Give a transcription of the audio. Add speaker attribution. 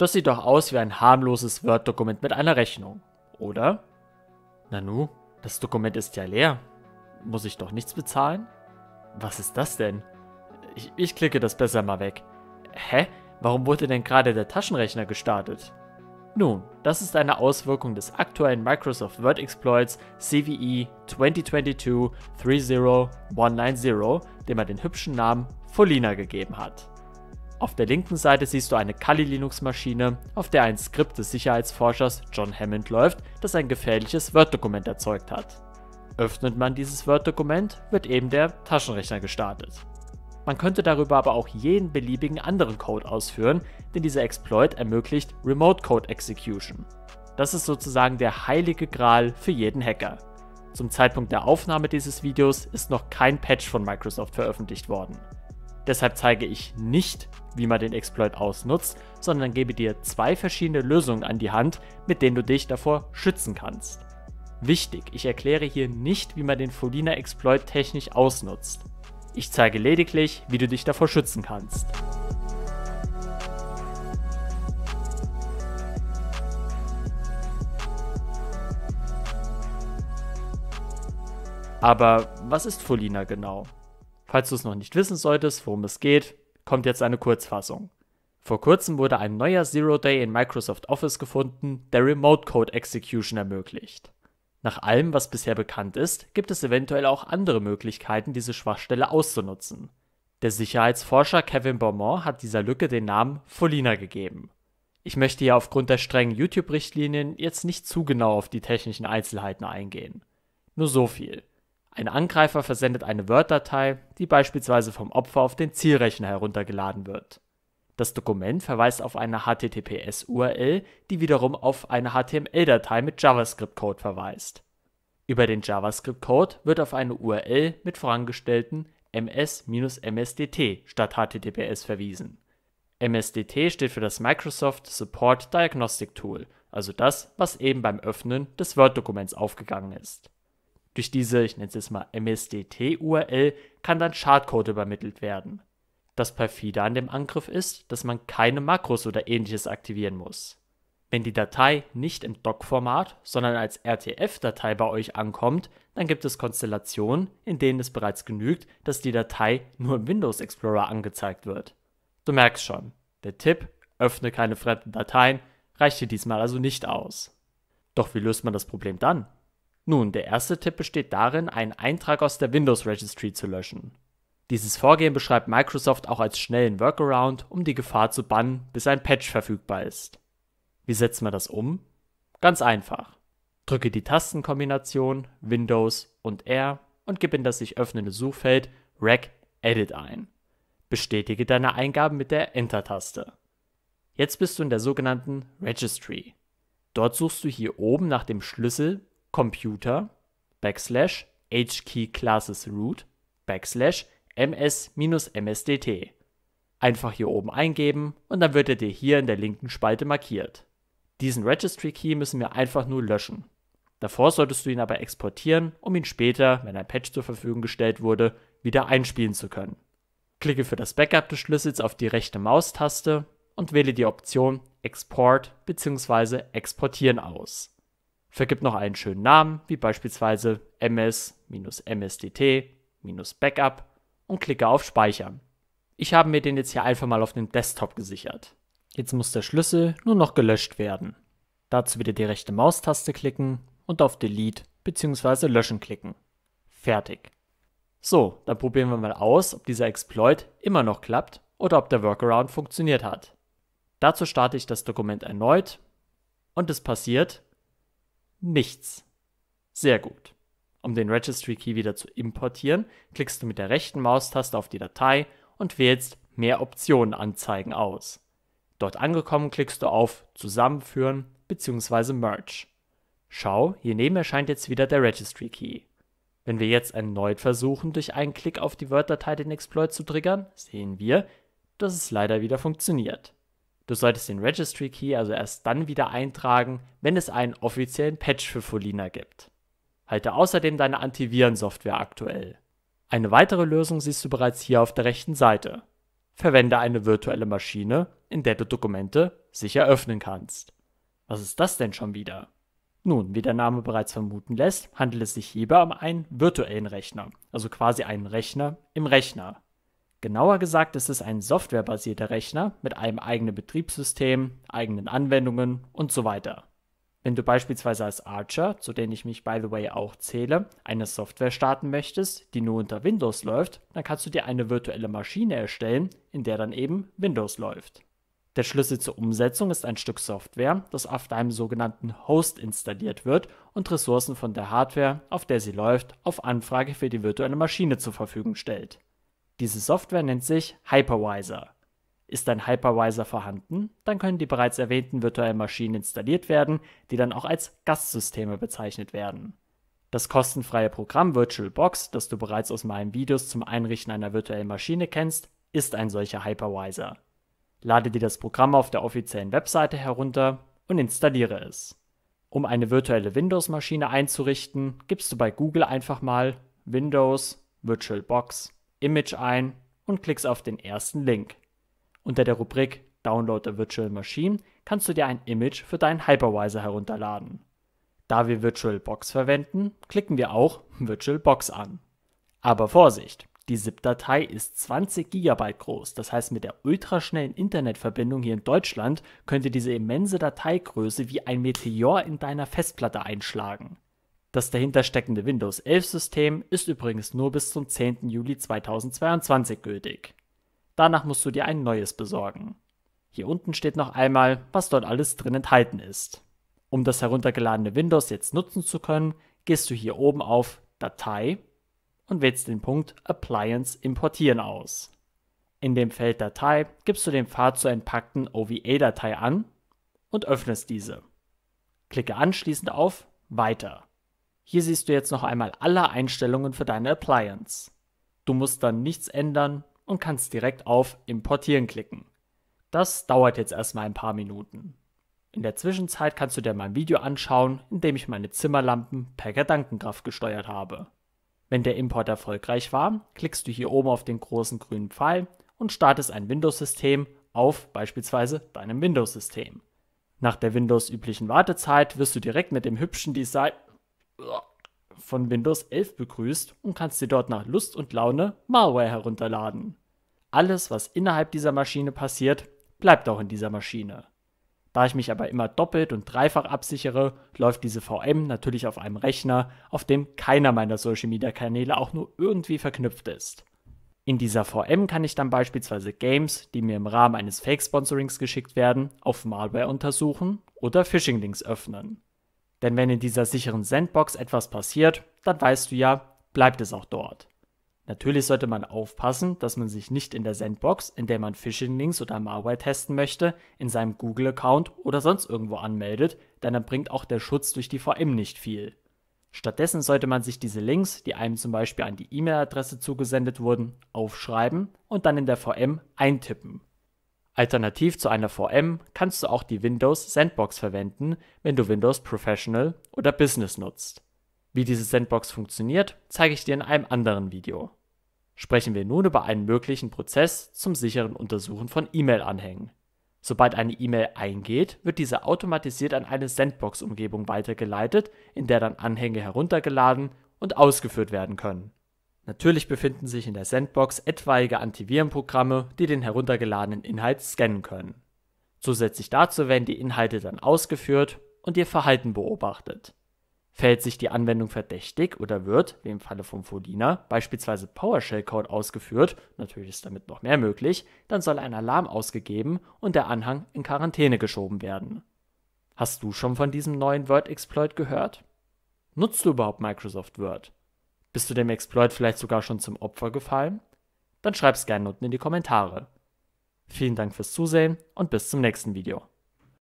Speaker 1: Das sieht doch aus wie ein harmloses Word-Dokument mit einer Rechnung, oder? Nanu, das Dokument ist ja leer. Muss ich doch nichts bezahlen? Was ist das denn? Ich, ich klicke das besser mal weg. Hä? Warum wurde denn gerade der Taschenrechner gestartet? Nun, das ist eine Auswirkung des aktuellen Microsoft Word Exploits CVE 2022-30190, dem er den hübschen Namen Folina gegeben hat. Auf der linken Seite siehst du eine Kali Linux Maschine, auf der ein Skript des Sicherheitsforschers John Hammond läuft, das ein gefährliches Word-Dokument erzeugt hat. Öffnet man dieses Word-Dokument, wird eben der Taschenrechner gestartet. Man könnte darüber aber auch jeden beliebigen anderen Code ausführen, denn dieser Exploit ermöglicht Remote Code Execution. Das ist sozusagen der heilige Gral für jeden Hacker. Zum Zeitpunkt der Aufnahme dieses Videos ist noch kein Patch von Microsoft veröffentlicht worden. Deshalb zeige ich nicht, wie man den Exploit ausnutzt, sondern gebe dir zwei verschiedene Lösungen an die Hand, mit denen du dich davor schützen kannst. Wichtig, ich erkläre hier nicht, wie man den Folina Exploit technisch ausnutzt. Ich zeige lediglich, wie du dich davor schützen kannst. Aber was ist Folina genau? Falls du es noch nicht wissen solltest, worum es geht, kommt jetzt eine Kurzfassung. Vor kurzem wurde ein neuer Zero Day in Microsoft Office gefunden, der Remote Code Execution ermöglicht. Nach allem, was bisher bekannt ist, gibt es eventuell auch andere Möglichkeiten, diese Schwachstelle auszunutzen. Der Sicherheitsforscher Kevin Beaumont hat dieser Lücke den Namen Folina gegeben. Ich möchte hier aufgrund der strengen YouTube-Richtlinien jetzt nicht zu genau auf die technischen Einzelheiten eingehen. Nur so viel. Ein Angreifer versendet eine Word-Datei, die beispielsweise vom Opfer auf den Zielrechner heruntergeladen wird. Das Dokument verweist auf eine HTTPS-URL, die wiederum auf eine HTML-Datei mit JavaScript-Code verweist. Über den JavaScript-Code wird auf eine URL mit vorangestellten ms-msdt statt https verwiesen. MSDT steht für das Microsoft Support Diagnostic Tool, also das, was eben beim Öffnen des Word-Dokuments aufgegangen ist durch diese, ich nenne es jetzt mal MSDT-URL, kann dann Schadcode übermittelt werden. Das perfide an dem Angriff ist, dass man keine Makros oder ähnliches aktivieren muss. Wenn die Datei nicht im Doc-Format, sondern als RTF-Datei bei euch ankommt, dann gibt es Konstellationen, in denen es bereits genügt, dass die Datei nur im Windows Explorer angezeigt wird. Du merkst schon, der Tipp, öffne keine fremden Dateien, reicht dir diesmal also nicht aus. Doch wie löst man das Problem dann? Nun, der erste Tipp besteht darin, einen Eintrag aus der Windows Registry zu löschen. Dieses Vorgehen beschreibt Microsoft auch als schnellen Workaround, um die Gefahr zu bannen, bis ein Patch verfügbar ist. Wie setzen wir das um? Ganz einfach. Drücke die Tastenkombination Windows und R und gib in das sich öffnende Suchfeld Rec Edit ein. Bestätige deine Eingaben mit der Enter-Taste. Jetzt bist du in der sogenannten Registry. Dort suchst du hier oben nach dem Schlüssel, Computer backslash hkeyClassesRoot backslash ms-msdt. Einfach hier oben eingeben und dann wird er dir hier in der linken Spalte markiert. Diesen Registry Key müssen wir einfach nur löschen. Davor solltest du ihn aber exportieren, um ihn später, wenn ein Patch zur Verfügung gestellt wurde, wieder einspielen zu können. Klicke für das Backup des Schlüssels auf die rechte Maustaste und wähle die Option Export bzw. Exportieren aus vergibt noch einen schönen Namen, wie beispielsweise ms-msdt-backup und klicke auf Speichern. Ich habe mir den jetzt hier einfach mal auf dem Desktop gesichert. Jetzt muss der Schlüssel nur noch gelöscht werden. Dazu wieder die rechte Maustaste klicken und auf Delete bzw. Löschen klicken. Fertig. So, dann probieren wir mal aus, ob dieser Exploit immer noch klappt oder ob der Workaround funktioniert hat. Dazu starte ich das Dokument erneut und es passiert, Nichts. Sehr gut. Um den Registry Key wieder zu importieren, klickst du mit der rechten Maustaste auf die Datei und wählst Mehr Optionen anzeigen aus. Dort angekommen klickst du auf Zusammenführen bzw. Merge. Schau, hier neben erscheint jetzt wieder der Registry Key. Wenn wir jetzt erneut versuchen, durch einen Klick auf die Word-Datei den Exploit zu triggern, sehen wir, dass es leider wieder funktioniert. Du solltest den Registry Key also erst dann wieder eintragen, wenn es einen offiziellen Patch für Folina gibt. Halte außerdem deine Antivirensoftware aktuell. Eine weitere Lösung siehst du bereits hier auf der rechten Seite. Verwende eine virtuelle Maschine, in der du Dokumente sicher öffnen kannst. Was ist das denn schon wieder? Nun, wie der Name bereits vermuten lässt, handelt es sich hierbei um einen virtuellen Rechner, also quasi einen Rechner im Rechner. Genauer gesagt ist es ein softwarebasierter Rechner mit einem eigenen Betriebssystem, eigenen Anwendungen und so weiter. Wenn du beispielsweise als Archer, zu denen ich mich by the way auch zähle, eine Software starten möchtest, die nur unter Windows läuft, dann kannst du dir eine virtuelle Maschine erstellen, in der dann eben Windows läuft. Der Schlüssel zur Umsetzung ist ein Stück Software, das auf deinem sogenannten Host installiert wird und Ressourcen von der Hardware, auf der sie läuft, auf Anfrage für die virtuelle Maschine zur Verfügung stellt. Diese Software nennt sich Hypervisor. Ist ein Hypervisor vorhanden, dann können die bereits erwähnten virtuellen Maschinen installiert werden, die dann auch als Gastsysteme bezeichnet werden. Das kostenfreie Programm VirtualBox, das du bereits aus meinen Videos zum Einrichten einer virtuellen Maschine kennst, ist ein solcher Hypervisor. Lade dir das Programm auf der offiziellen Webseite herunter und installiere es. Um eine virtuelle Windows-Maschine einzurichten, gibst du bei Google einfach mal Windows VirtualBox Image ein und klickst auf den ersten Link. Unter der Rubrik Download a Virtual Machine kannst du dir ein Image für deinen Hypervisor herunterladen. Da wir VirtualBox verwenden, klicken wir auch VirtualBox an. Aber Vorsicht! Die ZIP-Datei ist 20 GB groß, das heißt mit der ultraschnellen Internetverbindung hier in Deutschland könnte diese immense Dateigröße wie ein Meteor in deiner Festplatte einschlagen. Das dahinter steckende Windows 11-System ist übrigens nur bis zum 10. Juli 2022 gültig. Danach musst du dir ein neues besorgen. Hier unten steht noch einmal, was dort alles drin enthalten ist. Um das heruntergeladene Windows jetzt nutzen zu können, gehst du hier oben auf Datei und wählst den Punkt Appliance importieren aus. In dem Feld Datei gibst du den Pfad zur entpackten OVA-Datei an und öffnest diese. Klicke anschließend auf Weiter. Hier siehst du jetzt noch einmal alle Einstellungen für deine Appliance. Du musst dann nichts ändern und kannst direkt auf Importieren klicken. Das dauert jetzt erstmal ein paar Minuten. In der Zwischenzeit kannst du dir mein Video anschauen, in dem ich meine Zimmerlampen per Gedankenkraft gesteuert habe. Wenn der Import erfolgreich war, klickst du hier oben auf den großen grünen Pfeil und startest ein Windows-System auf beispielsweise deinem Windows-System. Nach der Windows-üblichen Wartezeit wirst du direkt mit dem hübschen Design von Windows 11 begrüßt und kannst dir dort nach Lust und Laune Malware herunterladen. Alles, was innerhalb dieser Maschine passiert, bleibt auch in dieser Maschine. Da ich mich aber immer doppelt und dreifach absichere, läuft diese VM natürlich auf einem Rechner, auf dem keiner meiner Social-Media-Kanäle auch nur irgendwie verknüpft ist. In dieser VM kann ich dann beispielsweise Games, die mir im Rahmen eines Fake-Sponsorings geschickt werden, auf Malware untersuchen oder Phishing-Links öffnen. Denn wenn in dieser sicheren Sandbox etwas passiert, dann weißt du ja, bleibt es auch dort. Natürlich sollte man aufpassen, dass man sich nicht in der Sandbox, in der man Phishing-Links oder Malware testen möchte, in seinem Google-Account oder sonst irgendwo anmeldet, denn dann bringt auch der Schutz durch die VM nicht viel. Stattdessen sollte man sich diese Links, die einem zum Beispiel an die E-Mail-Adresse zugesendet wurden, aufschreiben und dann in der VM eintippen. Alternativ zu einer VM kannst du auch die Windows Sandbox verwenden, wenn du Windows Professional oder Business nutzt. Wie diese Sandbox funktioniert, zeige ich dir in einem anderen Video. Sprechen wir nun über einen möglichen Prozess zum sicheren Untersuchen von E-Mail-Anhängen. Sobald eine E-Mail eingeht, wird diese automatisiert an eine Sandbox-Umgebung weitergeleitet, in der dann Anhänge heruntergeladen und ausgeführt werden können Natürlich befinden sich in der Sandbox etwaige Antivirenprogramme, die den heruntergeladenen Inhalt scannen können. Zusätzlich dazu werden die Inhalte dann ausgeführt und ihr Verhalten beobachtet. Fällt sich die Anwendung verdächtig oder wird, wie im Falle von Fodina, beispielsweise PowerShell-Code ausgeführt, natürlich ist damit noch mehr möglich, dann soll ein Alarm ausgegeben und der Anhang in Quarantäne geschoben werden. Hast du schon von diesem neuen Word-Exploit gehört? Nutzt du überhaupt Microsoft Word? Bist du dem Exploit vielleicht sogar schon zum Opfer gefallen? Dann schreib's gerne unten in die Kommentare. Vielen Dank fürs Zusehen und bis zum nächsten Video.